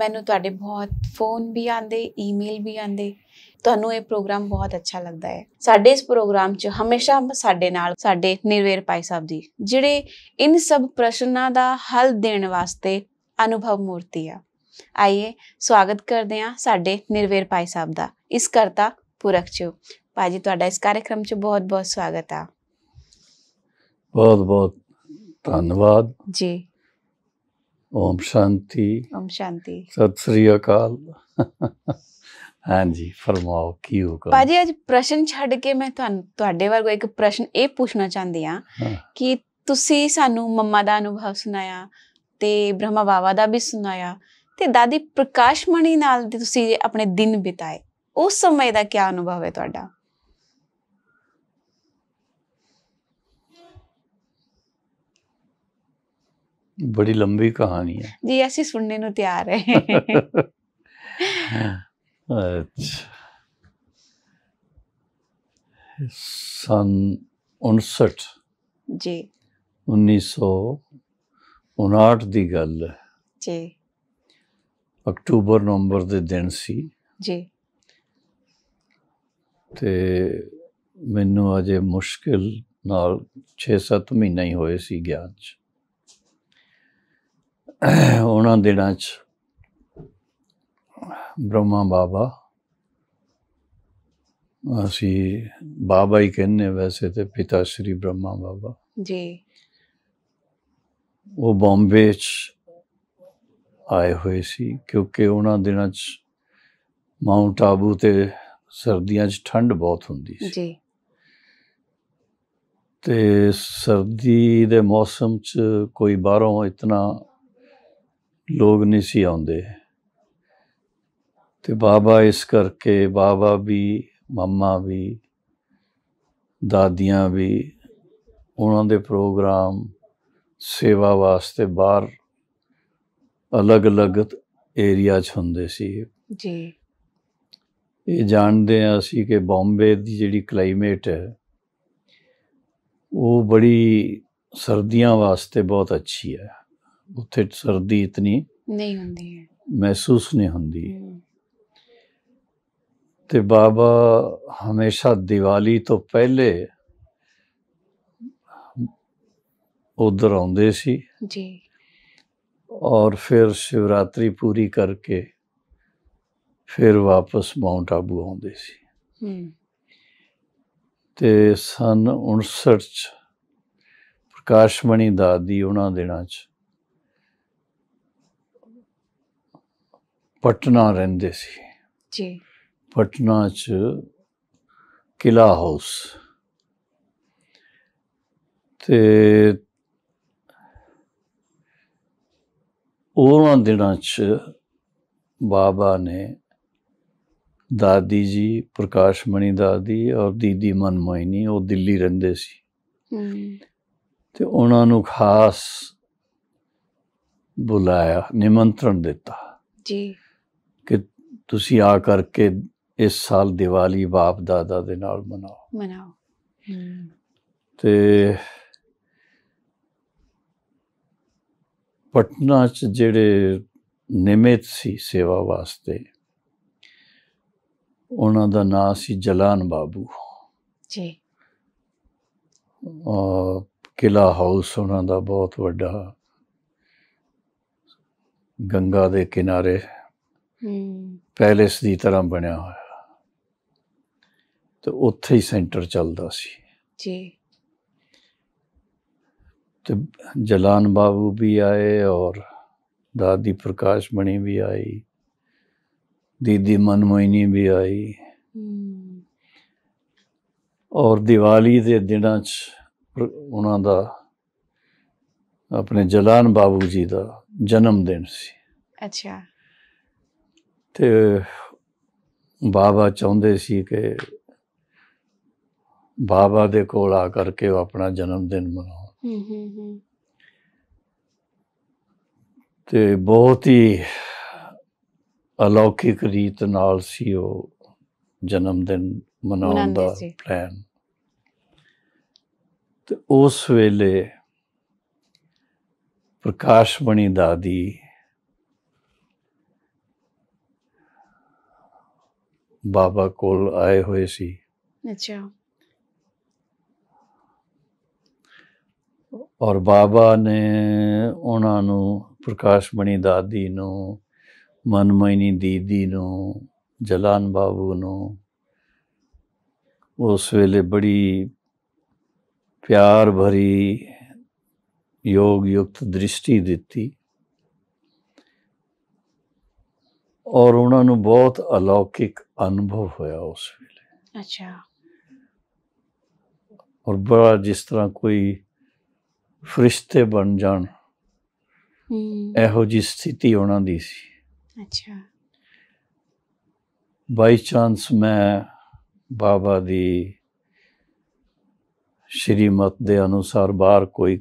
ਮੈਨੂੰ ਤੁਹਾਡੇ ਬਹੁਤ ਫੋਨ ਵੀ ਆਂਦੇ ਈਮੇਲ ਵੀ ਆਂਦੇ ਤੁਹਾਨੂੰ ਇਹ ਪ੍ਰੋਗਰਾਮ ਬਹੁਤ ਅੱਛਾ ਲੱਗਦਾ ਹੈ ਸਾਡੇ ਇਸ ਪ੍ਰੋਗਰਾਮ 'ਚ ਹਮੇਸ਼ਾ ਸਾਡੇ ਨਾਲ ਸਾਡੇ ਨਿਰਵੇਰ ਪਾਈ ਸਾਹਿਬ ਜੀ ਜਿਹੜੇ ਇਨ ਸਭ ਪ੍ਰਸ਼ਨਾਂ ਦਾ ਹੱਲ ਦੇਣ ਵਾਸਤੇ ਅਨੁਭਵ ਮੂਰਤੀ ਆ ਆਈਏ ਸਵਾਗਤ ਕਰਦੇ ਹਾਂ ਸਾਡੇ ਨਿਰਵੇਰ ਪਾਈ ਸਾਹਿਬ ਦਾ ਇਸ ਕਰਤਾ ਪੁਰਖ ਚ ਭਾਜੀ ਤੁਹਾਡਾ ਇਸ ਕਾਰਜਕ੍ਰਮ ਚ ਬਹੁਤ ਬਹੁਤ ਸਵਾਗਤ ਆ ਬਹੁਤ ਬਹੁਤ ਧੰਨਵਾਦ ਜੀ ਓਮ ਸ਼ਾਂਤੀ ਓਮ ਸ਼ਾਂਤੀ ਸਤਿ ਸ੍ਰੀ ਅਕਾਲ ਹਾਂਜੀ ਫਰਮਾਓ ਕੀ ਹੁਕਮ ਭਾਜੀ ਅੱਜ ਪ੍ਰਸ਼ਨ ਛੱਡ ਕੇ ਮੈਂ ਤੁਹਾਨੂੰ ਤੁਹਾਡੇ ਵਰਗੋ ਇੱਕ ਪ੍ਰਸ਼ਨ ਇਹ ਪੁੱਛਣਾ ਚਾਹੁੰਦੀ ਆ ਕਿ ਤੁਸੀਂ ਸਾਨੂੰ ਮੰਮਾ ਦਾ ਅਨੁਭਵ ਸੁਣਾਇਆ ਤੇ ਬ੍ਰਹਮਾ ਬਾਵਾ ਦਾ ਵੀ ਸੁਣਾਇਆ ਤੇ ਦਾਦੀ ਪ੍ਰਕਾਸ਼ਮਣੀ ਨਾਲ ਤੁਸੀਂ ਆਪਣੇ ਦਿਨ ਬਿਤਾਏ ਉਸ ਸਮੇਂ ਦਾ ਕੀ ਅਨੁਭਵ ਹੈ ਤੁਹਾਡਾ ਬੜੀ ਲੰਬੀ ਕਹਾਣੀ ਹੈ ਜੀ ਅਸੀਂ ਸੁਣਨ ਨੂੰ ਤਿਆਰ ਹੈ ਅੱਛਾ ਸਨ 59 ਜੀ 1959 ਦੀ ਗੱਲ ਹੈ ਜੀ ਅਕਤੂਬਰ ਨਵੰਬਰ ਦੇ ਦਿਨ ਸੀ ਜੀ ਤੇ ਮੈਨੂੰ ਅਜੇ ਮੁਸ਼ਕਿਲ ਨਾਲ 6-7 ਮਹੀਨੇ ਹੀ ਹੋਏ ਸੀ ਗਿਆਨ ਚ ਉਹਨਾਂ ਦਿਨਾਂ 'ਚ ਬ੍ਰਹਮਾ ਬਾਬਾ ਅਸੀਂ ਬਾਬਾ ਹੀ ਕਹਿੰਨੇ ਵੈਸੇ ਤੇ ਪਿਤਾ ਸ਼੍ਰੀ ਬ੍ਰਹਮਾ ਬਾਬਾ ਜੀ ਉਹ ਬੰਬੇ 'ਚ ਆਏ ਹੋਏ ਸੀ ਕਿਉਂਕਿ ਉਹਨਾਂ ਦਿਨਾਂ 'ਚ ਮਾਉਂਟ ਆਬੂ ਤੇ ਸਰਦੀਆਂ 'ਚ ਠੰਡ ਬਹੁਤ ਹੁੰਦੀ ਸੀ ਜੀ ਤੇ ਸਰਦੀ ਦੇ ਮੌਸਮ 'ਚ ਕੋਈ ਬਾਹਰੋਂ ਇਤਨਾ ਲੋਕ ਨਹੀਂ ਸੀ ਆਉਂਦੇ ਤੇ ਬਾਬਾ ਇਸ ਕਰਕੇ ਬਾਬਾ ਵੀ ਮੰਮਾ ਵੀ ਦਾਦੀਆਂ ਵੀ ਉਹਨਾਂ ਦੇ ਪ੍ਰੋਗਰਾਮ ਸੇਵਾ ਵਾਸਤੇ ਬਾਹਰ ਅਲੱਗ-ਅਲੱਗ ਏਰੀਆ 'ਚ ਹੁੰਦੇ ਸੀ ਜੀ ਇਹ ਜਾਣਦੇ ਆ ਅਸੀਂ ਕਿ ਬੰਬੇ ਦੀ ਜਿਹੜੀ ਕਲਾਈਮੇਟ ਹੈ ਉਹ ਬੜੀ ਸਰਦੀਆਂ ਵਾਸਤੇ ਬਹੁਤ ਅੱਛੀ ਹੈ ਉੱਥੇ ਸਰਦੀ ਇਤਨੀ ਨਹੀਂ ਹੁੰਦੀ ਹੈ ਮਹਿਸੂਸ ਨਹੀਂ ਹੁੰਦੀ ਤੇ ਬਾਬਾ ਹਮੇਸ਼ਾ ਦੀਵਾਲੀ ਤੋਂ ਪਹਿਲੇ ਉਧਰ ਆਉਂਦੇ ਸੀ ਜੀ ਔਰ ਫਿਰ ਸ਼ਿਵਰਾਤਰੀ ਪੂਰੀ ਕਰਕੇ ਫਿਰ ਵਾਪਸ ਮਾਉਂਟ ਆਬੂ ਆਉਂਦੇ ਸੀ ਹੂੰ ਤੇ ਸਨ 59 ਚ ਪ੍ਰਕਾਸ਼ਮਣੀ ਦਾਦੀ ਉਹਨਾਂ ਦਿਨਾਂ ਚ ਪਟਨਾ ਰਹਿੰਦੇ ਸੀ ਜੀ ਪਟਨਾ 'ਚ ਕਿਲਾ ਹਾਊਸ ਤੇ ਉਹਨਾਂ ਦਿਨਾਂ 'ਚ ਬਾਬਾ ਨੇ ਦਾਦੀ ਜੀ ਪ੍ਰਕਾਸ਼ ਮਣੀ ਦਾਦੀ ਔਰ ਦੀਦੀ ਮਨਮੋਹਿਨੀ ਉਹ ਦਿੱਲੀ ਰਹਿੰਦੇ ਸੀ ਤੇ ਉਹਨਾਂ ਨੂੰ ਖਾਸ ਬੁਲਾਇਆ ਨਿਮੰਤਰਣ ਦਿੱਤਾ ਜੀ ਕਿ ਤੁਸੀਂ ਆ ਕਰਕੇ ਇਸ ਸਾਲ ਦੀਵਾਲੀ ਬਾਪ ਦਾਦਾ ਦੇ ਨਾਲ ਮਨਾਓ ਮਨਾਓ ਤੇ ਪਟਨਾ ਚ ਜਿਹੜੇ ਨਿਮਿਤ ਸੀ ਸੇਵਾ ਵਾਸਤੇ ਉਹਨਾਂ ਦਾ ਨਾਮ ਸੀ ਜਲਾਨ ਬਾਬੂ ਜੀ ਉਹ ਕਿਲਾ ਹਾਊਸ ਉਹਨਾਂ ਦਾ ਬਹੁਤ ਵੱਡਾ ਗੰਗਾ ਦੇ ਕਿਨਾਰੇ ਪੈਲੇਸ ਦੀ ਤਰ੍ਹਾਂ ਬਣਿਆ ਹੋਇਆ ਤੇ ਉੱਥੇ ਹੀ ਸੈਂਟਰ ਚੱਲਦਾ ਸੀ ਜੀ ਤੇ ਜਲਾਨ ਬਾਬੂ ਵੀ ਆਏ ਔਰ ਦਾਦੀ ਪ੍ਰਕਾਸ਼ ਮਣੀ ਵੀ ਆਈ दीदी ਵੀ ਆਈ आई ਔਰ ਦੀਵਾਲੀ ਦੇ ਦਿਨਾਂ 'ਚ ਉਹਨਾਂ ਦਾ ਆਪਣੇ ਜਲਾਨ ਬਾਬੂ ਜੀ ਦਾ ਜਨਮ ਦਿਨ ਸੀ ਅੱਛਾ ਤੇ ਬਾਬਾ ਚਾਹੁੰਦੇ ਸੀ ਕਿ ਬਾਬਾ ਦੇ ਕੋਲ ਆ ਕਰਕੇ ਉਹ ਆਪਣਾ ਜਨਮ ਦਿਨ ਮਨਾਉਣ ਹੂੰ ਹੂੰ ਹੂੰ ਤੇ ਬਹੁਤ ਹੀ ਅਲੌਕਿਕ ਰੀਤ ਨਾਲ ਸੀ ਉਹ ਜਨਮ ਦਿਨ ਮਨਾਉਣ ਦਾ ਪਲਾਨ ਤੇ ਉਸ ਵੇਲੇ ਪ੍ਰਕਾਸ਼ ਬਣੀ ਦਾਦੀ ਬਾਬਾ ਕੋਲ ਆਏ ਹੋਏ ਸੀ ਅੱਛਾ ਔਰ ਬਾਬਾ ਨੇ ਉਹਨਾਂ ਨੂੰ ਪ੍ਰਕਾਸ਼ ਮਣੀ ਦਾਦੀ ਨੂੰ ਮਨਮੈਨੀ ਦੀਦੀ ਨੂੰ ਜਲਾਨ ਬਾਬੂ ਨੂੰ ਉਸ ਵੇਲੇ ਬੜੀ ਪਿਆਰ ਭਰੀ ਯੋਗ ਯੁਕਤ ਦ੍ਰਿਸ਼ਟੀ ਦਿੱਤੀ ਔਰ ਉਹਨਾਂ ਨੂੰ ਬਹੁਤ ਅਲੌਕਿਕ ਅਨੁਭਵ ਹੋਇਆ ਉਸ ਵੇਲੇ ਅੱਛਾ ਔਰ ਬੜਾ ਜਿਸ ਤਰ੍ਹਾਂ ਕੋਈ ਫਰਿਸ਼ਤੇ ਬਣ ਜਾਣ ਇਹੋ ਜੀ ਸਥਿਤੀ ਉਹਨਾਂ ਦੀ ਸੀ ਅੱਛਾ ਬਾਈ ਚਾਂਸ ਮੈਂ ਬਾਬਾ ਦੀ ਸ਼੍ਰੀਮਤ ਦੇ ਅਨੁਸਾਰ ਬਾਹਰ ਕੋਈ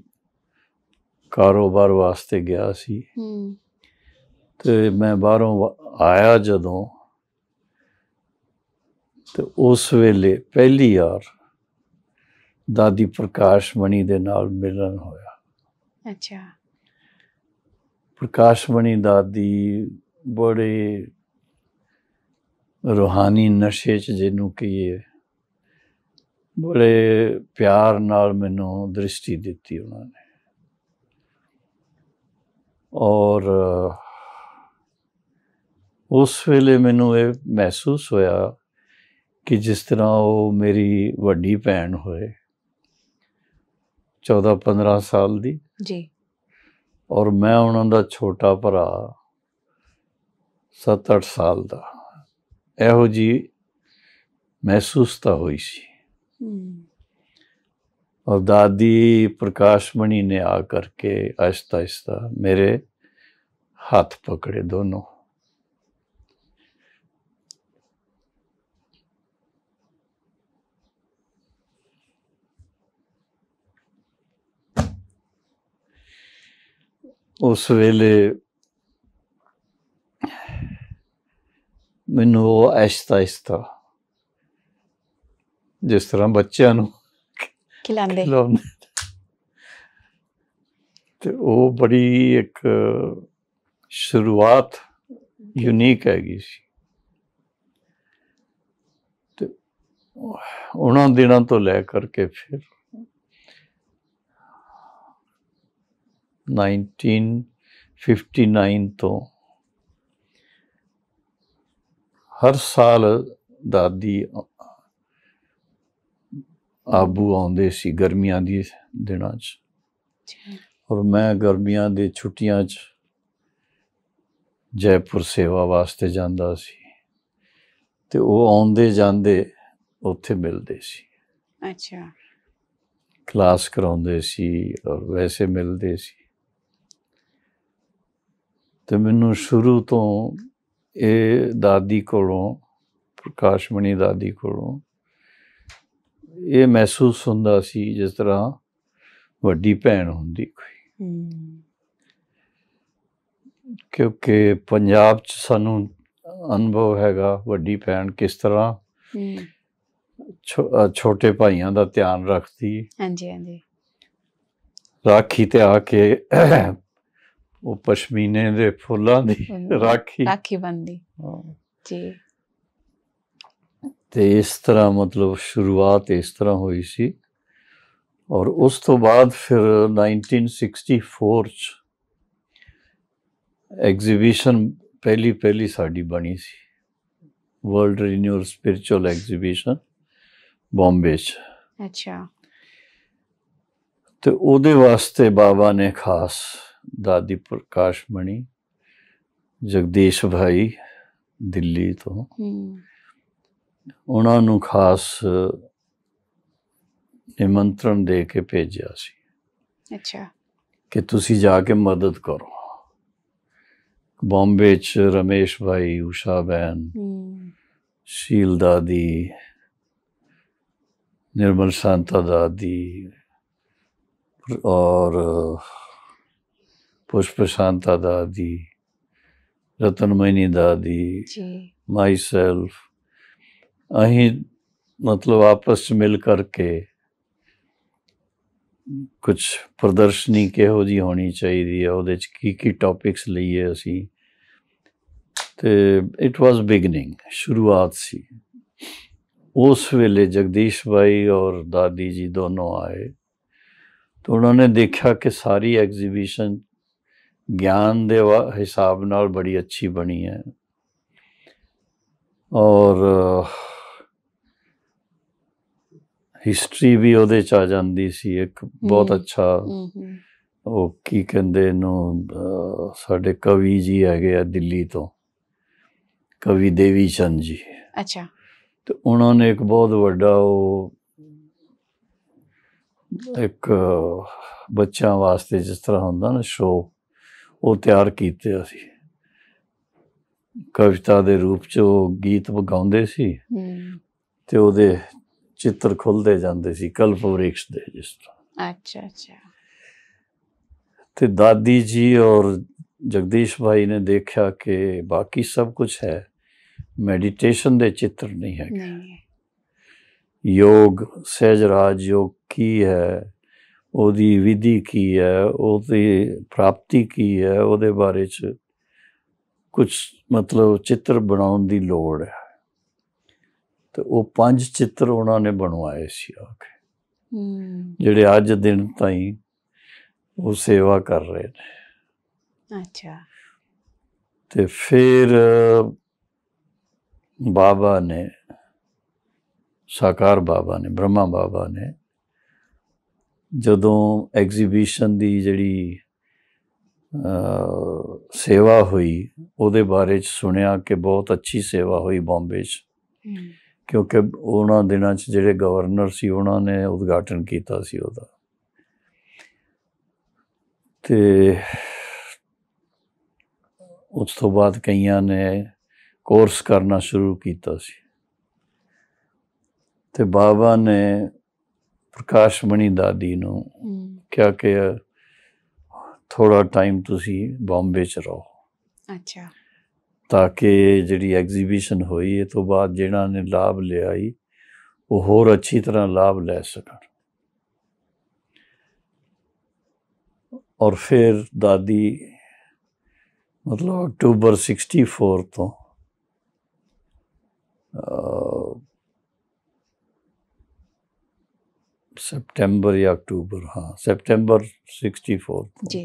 ਕਾਰੋਬਾਰ ਵਾਸਤੇ ਗਿਆ ਸੀ ਤੇ ਮੈਂ ਬਾਹਰੋਂ ਆਇਆ ਜਦੋਂ ਤੇ ਉਸ ਵੇਲੇ ਪਹਿਲੀ ਵਾਰ ਦਾਦੀ ਪ੍ਰਕਾਸ਼ ਮਣੀ ਦੇ ਨਾਲ ਮਿਲਣ ਹੋਇਆ ਅੱਛਾ ਪ੍ਰਕਾਸ਼ ਮਣੀ ਦਾਦੀ ਬੜੇ ਰੋਹਾਨੀ ਨਸ਼ੇ 'ਚ ਜਿਹਨੂੰ ਕਹੀਏ ਬੜੇ ਪਿਆਰ ਨਾਲ ਮੈਨੂੰ ਦ੍ਰਿਸ਼ਟੀ ਦਿੱਤੀ ਉਹਨਾਂ ਨੇ ਔਰ ਉਸ ਵੇਲੇ ਮੈਨੂੰ ਇਹ ਮਹਿਸੂਸ ਹੋਇਆ ਕਿ ਜਿਸ ਤਰ੍ਹਾਂ ਉਹ ਮੇਰੀ ਵੱਡੀ ਭੈਣ ਹੋਏ 14 15 ਸਾਲ ਦੀ ਜੀ ਔਰ ਮੈਂ ਉਹਨਾਂ ਦਾ ਛੋਟਾ ਭਰਾ 7-8 ਸਾਲ ਦਾ ਇਹੋ ਜੀ ਮਹਿਸੂਸ ਤਾਂ ਹੋਈ ਸੀ ਔਰ ਦਾਦੀ ਪ੍ਰਕਾਸ਼ਮਣੀ ਨੇ ਆ ਕਰਕੇ ਆਸਤਾ ਆਸਤਾ ਮੇਰੇ ਹੱਥ ਪਕੜੇ ਦੋਨੋਂ ਉਸ ਵੇਲੇ ਮੈਨੂੰ ਉਹ ਐਸਤਾ ਐਸਤਾ ਜਿਸ ਤਰ੍ਹਾਂ ਬੱਚਿਆਂ ਨੂੰ ਖਿਲਾਉਂਦੇ ਤੇ ਉਹ ਬੜੀ ਇੱਕ ਸ਼ੁਰੂਆਤ ਯੂਨੀਕ ਹੈਗੀ ਸੀ ਤੇ ਉਹਨਾਂ ਦਿਨਾਂ ਤੋਂ ਲੈ ਕਰਕੇ ਫਿਰ 1959 ਤੋਂ ਹਰ ਸਾਲ ਦਾਦੀ ਆਬੂ ਆਉਂਦੇ ਸੀ ਗਰਮੀਆਂ ਦੀ ਦਿਨਾਂ 'ਚ ਔਰ ਮੈਂ ਗਰਮੀਆਂ ਦੇ ਛੁੱਟੀਆਂ 'ਚ ਜੈਪੁਰ ਸੇਵਾ ਵਾਸਤੇ ਜਾਂਦਾ ਸੀ ਤੇ ਉਹ ਆਉਂਦੇ ਜਾਂਦੇ ਉੱਥੇ ਮਿਲਦੇ ਸੀ ਅੱਛਾ ਕਲਾਸ ਕਰਾਉਂਦੇ ਸੀ ਔਰ ਵੈਸੇ ਮਿਲਦੇ ਸੀ ਤੇ ਮੈਨੂੰ ਸ਼ੁਰੂ ਤੋਂ ਇਹ ਦਾਦੀ ਕੋਲੋਂ ਪ੍ਰਕਾਸ਼ਮਣੀ ਦਾਦੀ ਕੋਲੋਂ ਇਹ ਮਹਿਸੂਸ ਹੁੰਦਾ ਸੀ ਜਿਸ ਤਰ੍ਹਾਂ ਵੱਡੀ ਭੈਣ ਹੁੰਦੀ ਕੋਈ ਕਿਉਂਕਿ ਪੰਜਾਬ 'ਚ ਸਾਨੂੰ ਅਨੁਭਵ ਹੈਗਾ ਵੱਡੀ ਭੈਣ ਕਿਸ ਤਰ੍ਹਾਂ ਛੋਟੇ ਭਾਈਆਂ ਦਾ ਧਿਆਨ ਰੱਖਦੀ ਹਾਂਜੀ ਹਾਂਜੀ ਰਾਖੀ ਤੇ ਆ ਕੇ ਉਹ ਪਸ਼ਮੀਨੇ ਦੇ ਫੁੱਲਾਂ ਦੀ ਰਾਖੀ ਰਾਖੀ ਬੰਦੀ ਜੀ ਤੇ ਇਸ ਤਰ੍ਹਾਂ ਮਤਲਬ ਸ਼ੁਰੂਆਤ ਇਸ ਤਰ੍ਹਾਂ ਹੋਈ ਸੀ ਔਰ ਉਸ ਤੋਂ ਬਾਅਦ ਫਿਰ 1964 ਚ ਐਗਜ਼ੀਬਿਸ਼ਨ ਪਹਿਲੀ ਪਹਿਲੀ ਸਾਡੀ ਬਣੀ ਸੀ world renewal spiritual exhibition Bombay ਚ ਅੱਛਾ ਤੇ ਉਹਦੇ ਵਾਸਤੇ ਬਾਬਾ ਨੇ ਖਾਸ ਦਾਦੀ ਪ੍ਰਕਾਸ਼ ਮਣੀ ਜਗਦੀਸ਼ ਭਾਈ ਦਿੱਲੀ ਤੋਂ ਉਹਨਾਂ ਨੂੰ ਖਾਸ ਨਿਮੰਤਰਣ ਦੇ ਕੇ ਭੇਜਿਆ ਸੀ ਅੱਛਾ ਕਿ ਤੁਸੀਂ ਜਾ ਕੇ ਮਦਦ ਕਰੋ ਬੰਬੇ ਚ ਰਮੇਸ਼ ਭਾਈ ਉਸ਼ਾ ਬੈਨ ਸ਼ੀਲ ਦਾਦੀ ਨਿਰਮਲ ਸ਼ਾਂਤਾ ਦਾਦੀ ਔਰ पुष्प शांता दादी ਰਤਨਮਈ ਦਾਦੀ ਜੀ ਮਾਈ ਸੈਲਫ ਅਸੀਂ ਮਤਲਬ ਆਪਸ ਵਿੱਚ ਮਿਲ ਕਰਕੇ ਕੁਝ ਪ੍ਰਦਰਸ਼ਨੀ ਕਿਹੋ ਜੀ ਹੋਣੀ ਚਾਹੀਦੀ ਹੈ ਉਹਦੇ ਚ ਕੀ ਕੀ ਟਾਪਿਕਸ ਲਈਏ ਅਸੀਂ ਤੇ ਇਟ ਵਾਸ ਬਿਗਨਿੰਗ ਸ਼ੁਰੂਆਤ ਸੀ ਉਸ ਵੇਲੇ ਜਗਦੀਸ਼ ਭਾਈ ਔਰ ਦਾਦੀ ਜੀ ਦੋਨੋਂ ਆਏ ਤਾਂ ਉਹਨਾਂ ਨੇ ਦੇਖਿਆ ਕਿ ਸਾਰੀ ਐਗਜ਼ੀਬਿਸ਼ਨ ਗਿਆਨ ਦੇ ਹਿਸਾਬ ਨਾਲ ਬੜੀ ਅੱਛੀ ਬਣੀ ਹੈ ਔਰ ਹਿਸਟਰੀ ਵੀ ਉਹਦੇ ਚ ਆ ਜਾਂਦੀ ਸੀ ਇੱਕ ਬਹੁਤ ਅੱਛਾ ਉਹ ਕੀ ਕਹਿੰਦੇ ਨੂੰ ਸਾਡੇ ਕਵੀ ਜੀ ਹੈਗੇ ਆ ਦਿੱਲੀ ਤੋਂ ਕਵੀ ਦੇਵੀ ਚੰਦ ਜੀ ਅੱਛਾ ਤੇ ਉਹਨਾਂ ਨੇ ਇੱਕ ਬਹੁਤ ਵੱਡਾ ਉਹ ਇੱਕ ਬੱਚਿਆਂ ਵਾਸਤੇ ਜਿਸ ਤਰ੍ਹਾਂ ਹੁੰਦਾ ਨਾ ਸ਼ੋਅ ਉਹ ਤਿਆਰ ਕੀਤੇ ਅਸੀਂ ਕਵਿਤਾ ਦੇ ਰੂਪ 'ਚ ਉਹ ਗੀਤ ਵਗਾਉਂਦੇ ਸੀ ਤੇ ਉਹਦੇ ਚਿੱਤਰ ਖੁੱਲਦੇ ਜਾਂਦੇ ਸੀ ਕਲਪ ਦੇ ਜਿਸ ਤਰ੍ਹਾਂ ਅੱਛਾ ਅੱਛਾ ਤੇ ਦਾਦੀ ਜੀ ਔਰ ਜਗਦੀਸ਼ ਭਾਈ ਨੇ ਦੇਖਿਆ ਕਿ ਬਾਕੀ ਸਭ ਕੁਝ ਹੈ ਮੈਡੀਟੇਸ਼ਨ ਦੇ ਚਿੱਤਰ ਨਹੀਂ ਹੈਗੇ ਯੋਗ ਸਹਿਜ ਰਾਜ ਯੋਗ ਕੀ ਹੈ ਉਹਦੀ ਵਿਧੀ ਕੀ ਹੈ ਉਹਦੀ ਪ੍ਰਾਪਤੀ ਕੀ ਹੈ ਉਹਦੇ ਬਾਰੇ ਚ ਕੁਝ ਮਤਲਬ ਚਿੱਤਰ ਬਣਾਉਣ ਦੀ ਲੋੜ ਹੈ ਤੇ ਉਹ ਪੰਜ ਚਿੱਤਰ ਉਹਨਾਂ ਨੇ ਬਣਵਾਏ ਸੀ ਆ ਕੇ ਜਿਹੜੇ ਅੱਜ ਦਿਨ ਤਾਈਂ ਉਹ ਸੇਵਾ ਕਰ ਰਹੇ ਨੇ ਅੱਛਾ ਤੇ ਫਿਰ ਬਾਬਾ ਨੇ ਸਾਕਾਰ ਬਾਬਾ ਨੇ ਬ੍ਰਹਮਾ ਬਾਬਾ ਨੇ ਜਦੋਂ ਐਗਜ਼ੀਬਿਸ਼ਨ ਦੀ ਜਿਹੜੀ ਸੇਵਾ ਹੋਈ ਉਹਦੇ ਬਾਰੇ ਚ ਸੁਣਿਆ ਕਿ ਬਹੁਤ ਅੱਛੀ ਸੇਵਾ ਹੋਈ ਬੰਬੇ 'ਚ ਕਿਉਂਕਿ ਉਹਨਾਂ ਦਿਨਾਂ 'ਚ ਜਿਹੜੇ ਗਵਰਨਰ ਸੀ ਉਹਨਾਂ ਨੇ ਉਦਘਾਟਨ ਕੀਤਾ ਸੀ ਉਹਦਾ ਤੇ ਉਸ ਤੋਂ ਬਾਅਦ ਕਈਆਂ ਨੇ ਕੋਰਸ ਕਰਨਾ ਸ਼ੁਰੂ ਕੀਤਾ ਸੀ ਤੇ ਬਾਬਾ ਨੇ ਪ੍ਰਕਾਸ਼ ਬਣੀ ਦਾਦੀ ਨੂੰ ਕਿਹਾ ਕਿ ਥੋੜਾ ਟਾਈਮ ਤੁਸੀਂ ਬੰਬੇ ਚ ਰਹੋ ਅੱਛਾ ਤਾਂ ਕਿ ਜਿਹੜੀ ਐਗਜ਼ੀਬਿਸ਼ਨ ਹੋਈ ਇਹ ਤੋਂ ਬਾਅਦ ਜਿਹੜਾ ਨੇ ਲਾਭ ਲਿਆਈ ਉਹ ਹੋਰ ਅੱਛੀ ਤਰ੍ਹਾਂ ਲਾਭ ਲੈ ਸਕਣ और फिर दादी मतलब अक्टूबर 64 ਤੋਂ ਸੈਪਟੈਂਬਰ ਜਾਂ अक्टूबर ਹਾਂ ਸੈਪਟੈਂਬਰ 64 ਚ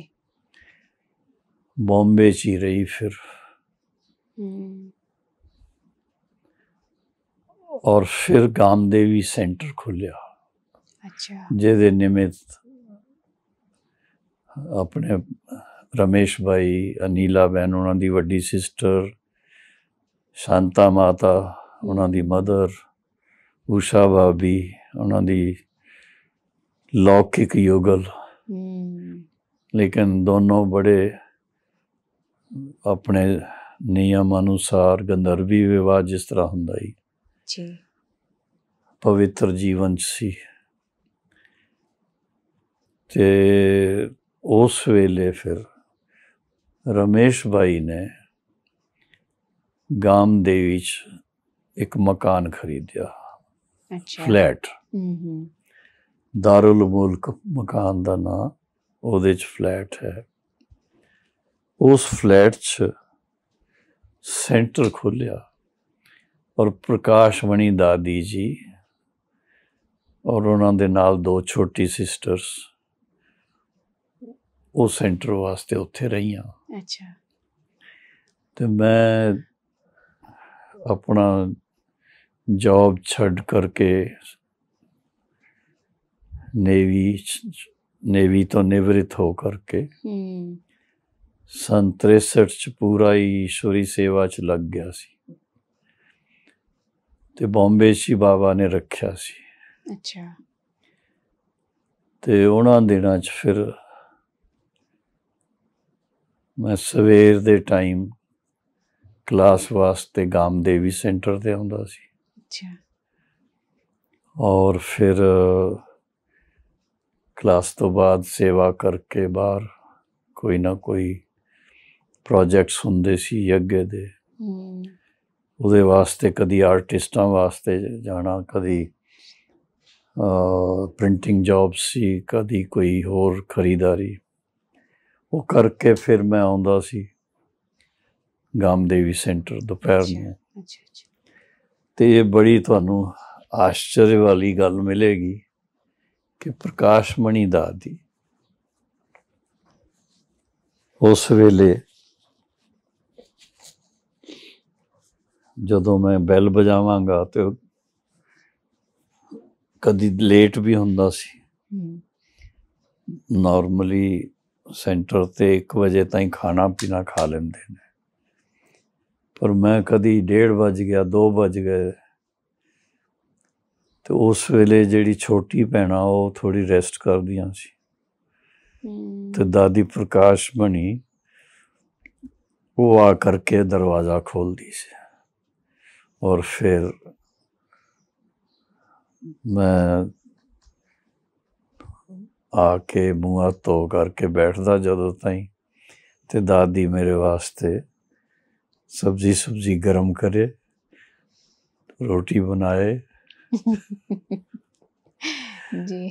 ਹੀ ਰਹੀ ਫਿਰ ਹਮ ਔਰ ਫਿਰ ਗਾਮਦੇਵੀ ਸੈਂਟਰ ਖੁੱਲਿਆ ਅੱਛਾ ਜਿਹਦੇ ਨਿਮਿਤ ਆਪਣੇ ਰਮੇਸ਼ ਭਾਈ ਅਨੀਲਾ ਬੈਨ ਉਹਨਾਂ ਦੀ ਵੱਡੀ ਸਿਸਟਰ ਸ਼ਾਂਤਾ ਮਾਤਾ ਉਹਨਾਂ ਦੀ ਮਦਰ ਊਸ਼ਾ ਭਾਬੀ ਉਹਨਾਂ ਦੀ लौकिक ਹਮ ਲੇਕਿਨ ਦੋਨੋਂ ਬੜੇ ਆਪਣੇ ਨਿਯਮ ਅਨੁਸਾਰ ਗੰਦਰਵੀ ਵਿਵਾਹ ਜਿਸ ਤਰ੍ਹਾਂ ਹੁੰਦਾ ਹੀ ਜੀ ਪਵਿੱਤਰ ਜੀਵਨ ਸੀ ਤੇ ਉਸ ਵੇਲੇ ਫਿਰ ਰਮੇਸ਼ ਭਾਈ ਨੇ ਗਾਮ ਦੇਵੀ ਚ ਇੱਕ ਮਕਾਨ ਖਰੀਦਿਆ ਅੱਛਾ ਫਲੈਟ ਹੂੰ ਹੂੰ ਦਾਰੁਲ ਮੁਲਕ ਮਕਾਨ ਦਾ ਨਾਂ ਉਹਦੇ 'ਚ ਫਲੈਟ ਹੈ ਉਸ ਫਲੈਟ 'ਚ ਸੈਂਟਰ ਖੋਲਿਆ ਔਰ ਪ੍ਰਕਾਸ਼ ਮਣੀ ਦਾਦੀ ਜੀ ਔਰ ਉਹਨਾਂ ਦੇ ਨਾਲ ਦੋ ਛੋਟੀ ਸਿਸਟਰਸ ਉਹ ਸੈਂਟਰ ਵਾਸਤੇ ਉੱਥੇ ਰਹੀਆਂ ਅੱਛਾ ਤੇ ਮੈਂ ਆਪਣਾ ਜੌਬ ਛੱਡ ਕਰਕੇ ਨੇਵੀ ਨੇਵੀ ਤੋਂ ਨਿਵ੍ਰਿਤ ਹੋ ਕਰਕੇ ਹੂੰ ਸਨ 63 ਚ ਪੂਰਾ ਹੀ ਈਸ਼ਵਰੀ ਸੇਵਾ ਚ ਲੱਗ ਗਿਆ ਸੀ ਤੇ ਬੰਬੇ ਸ਼ੀ ਬਾਬਾ ਨੇ ਰੱਖਿਆ ਸੀ ਅੱਛਾ ਤੇ ਉਹਨਾਂ ਦਿਨਾਂ ਚ ਫਿਰ ਮੈਂ ਸਵੇਰ ਦੇ ਟਾਈਮ ਕਲਾਸ ਵਾਸਤੇ ਗਾਮਦੇਵੀ ਸੈਂਟਰ ਤੇ ਆਉਂਦਾ ਸੀ ਅੱਛਾ ਔਰ ਫਿਰ ਕਲਾਸ ਤੋਂ ਬਾਅਦ ਸੇਵਾ ਕਰਕੇ ਬਾਹਰ ਕੋਈ ਨਾ ਕੋਈ ਪ੍ਰੋਜੈਕਟਸ ਹੁੰਦੇ ਸੀ ਯੱਗੇ ਦੇ ਉਹਦੇ ਵਾਸਤੇ ਕਦੀ ਆਰਟਿਸਟਾਂ ਵਾਸਤੇ ਜਾਣਾ ਕਦੀ ਪ੍ਰਿੰਟਿੰਗ ਜੌਬ ਸੀ ਕਦੀ ਕੋਈ ਹੋਰ ਖਰੀਦਾਰੀ ਉਹ ਕਰਕੇ ਫਿਰ ਮੈਂ ਆਉਂਦਾ ਸੀ ਗਾਮਦੇਵੀ ਸੈਂਟਰ ਦੁਪਹਿਰ ਨੂੰ ਅੱਛਾ ਅੱਛਾ ਤੇ ਇਹ ਬੜੀ ਤੁਹਾਨੂੰ ਆਸ਼ਚਰਯ ਵਾਲੀ ਗੱਲ ਮਿਲੇਗੀ ਕਿ ਪ੍ਰਕਾਸ਼ ਮਣੀ ਦਾ ਦੀ ਉਸ ਵੇਲੇ ਜਦੋਂ ਮੈਂ ਬੈਲ ਵਜਾਵਾਂਗਾ ਤੇ ਕਦੀ ਲੇਟ ਵੀ ਹੁੰਦਾ ਸੀ ਨਾਰਮਲੀ ਸੈਂਟਰ ਤੇ 1 ਵਜੇ ਤਾਈਂ ਖਾਣਾ ਪੀਣਾ ਖਾ ਲੈਂਦੇ ਨੇ ਪਰ ਮੈਂ ਕਦੀ 1:30 ਵਜ ਗਿਆ 2 ਵਜ ਗਏ ਤੇ ਉਸ ਵੇਲੇ ਜਿਹੜੀ ਛੋਟੀ ਭੈਣਾ ਉਹ ਥੋੜੀ ਰੈਸਟ ਕਰਦੀਆਂ ਸੀ ਤੇ ਦਾਦੀ ਪ੍ਰਕਾਸ਼ ਬਣੀ ਉਹ ਆ ਕਰਕੇ ਦਰਵਾਜ਼ਾ ਖੋਲਦੀ ਸੀ और फिर मैं आके मुँह धो करके बैठता जदों ताई तो दादी मेरे वास्ते सब्जी सब्जी गर्म करे रोटी बनाए ਜੀ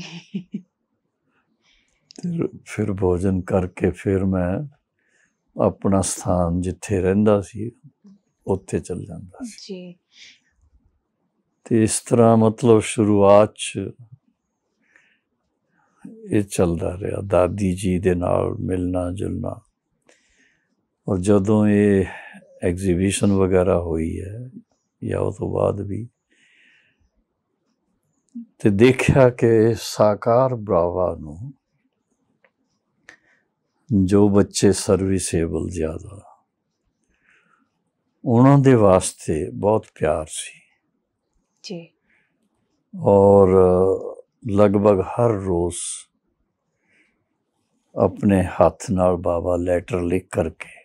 ਫਿਰ ਭੋਜਨ ਕਰਕੇ ਫਿਰ ਮੈਂ ਆਪਣਾ ਸਥਾਨ ਜਿੱਥੇ ਰਹਿੰਦਾ ਸੀ ਉੱਥੇ ਚਲ ਜਾਂਦਾ ਸੀ ਜੀ ਤੇ ਇਸ ਤਰ੍ਹਾਂ ਮਤਲਬ ਸ਼ੁਰੂਆਤ ਚ ਇਹ ਚੱਲਦਾ ਰਿਹਾ ਦਾਦੀ ਜੀ ਦੇ ਨਾਲ ਮਿਲਣਾ ਜੁਲਣਾ ਔਰ ਜਦੋਂ ਇਹ ਐਗਜ਼ੀਬਿਸ਼ਨ ਵਗੈਰਾ ਹੋਈ ਹੈ ਜਾਂ ਉਸ ਤੋਂ ਬਾਅਦ ਵੀ ਤੇ ਦੇਖਿਆ ਕਿ ਸਾਕਾਰ ਬਰਾਵਾ ਨੂੰ ਜੋ ਬੱਚੇ ਸਰਵਿਸੇਬਲ ਜ਼ਿਆਦਾ ਉਹਨਾਂ ਦੇ ਵਾਸਤੇ ਬਹੁਤ ਪਿਆਰ ਸੀ ਜੀ ਔਰ ਲਗਭਗ ਹਰ ਰੋਜ਼ ਆਪਣੇ ਹੱਥ ਨਾਲ ਬਾਬਾ ਲੈਟਰ ਲਿਖ ਕਰਕੇ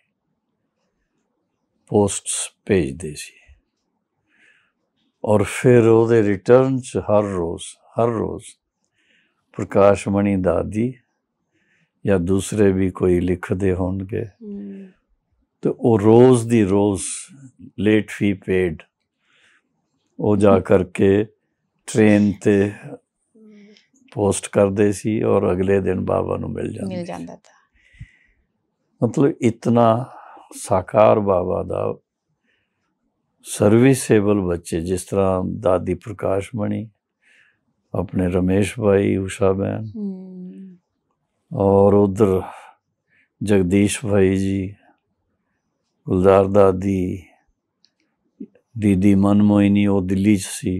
ਪੋਸਟਸ ਭੇਜਦੇ ਸੀ ਔਰ ਫਿਰ ਉਹਦੇ ਰਿਟਰਨ ਚ ਹਰ ਰੋਜ਼ ਹਰ ਰੋਜ਼ ਪ੍ਰਕਾਸ਼ ਮਣੀ ਦਾਦੀ ਜਾਂ ਦੂਸਰੇ ਵੀ ਕੋਈ ਲਿਖਦੇ ਹੋਣਗੇ ਤੇ ਉਹ ਰੋਜ਼ ਦੀ ਰੋਜ਼ ਲੇਟ ਫੀ ਪੇਡ ਉਹ ਜਾ ਕਰਕੇ ਟ੍ਰੇਨ ਤੇ ਪੋਸਟ ਕਰਦੇ ਸੀ ਔਰ ਅਗਲੇ ਦਿਨ ਬਾਬਾ ਨੂੰ ਮਿਲ ਜਾਂਦਾ ਮਿਲ ਜਾਂਦਾ ਤਾਂ ਮਤਲਬ ਇਤਨਾ ਸਾਕਾਰ ਬਾਬਾ ਦਾ ਸਰਵਿਸੇਬਲ ਬੱਚੇ ਜਿਸ ਤਰ੍ਹਾਂ ਦਾਦੀ ਪ੍ਰਕਾਸ਼ ਮਣੀ ਆਪਣੇ ਰਮੇਸ਼ ਭਾਈ ਉਸ਼ਾ ਬੈਨ ਔਰ ਉਧਰ ਜਗਦੀਸ਼ ਭਾਈ ਜੀ ਗੁਲਜ਼ਾਰ ਦਾਦੀ ਦੀਦੀ ਮਨਮੋਇਨੀ ਉਹ ਦਿੱਲੀ 'ਚ ਸੀ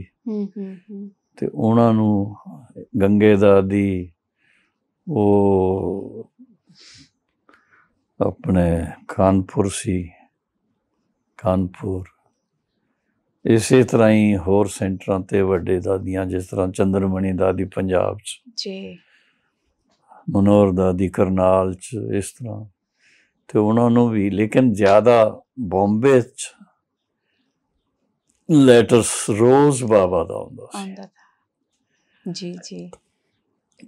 ਤੇ ਉਹਨਾਂ ਨੂੰ ਗੰਗੇ ਦਾਦੀ ਉਹ ਆਪਣੇ ਖਾਨਪੁਰ ਸੀ ਕਾਨਪੁਰ ਇਸੇ ਤਰ੍ਹਾਂ ਹੀ ਹੋਰ ਸੈਂਟਰਾਂ ਤੇ ਵੱਡੇ ਦਾਦੀਆਂ ਜਿਸ ਤਰ੍ਹਾਂ ਚੰਦਰਮਣੀ ਦਾਦੀ ਪੰਜਾਬ 'ਚ ਜੀ ਮਨੋਰ ਦਾਦੀ ਕਰਨਾਲ 'ਚ ਇਸ ਤਰ੍ਹਾਂ ਤੇ ਉਹਨਾਂ ਨੂੰ ਵੀ ਲੇਕਿਨ ਜ਼ਿਆਦਾ ਬੰਬੇ 'ਚ ਲੈਟਰਸ ਰੋਜ਼ ਬਾਬਾ ਦਾ ਆਉਂਦਾ ਸੀ ਜੀ ਜੀ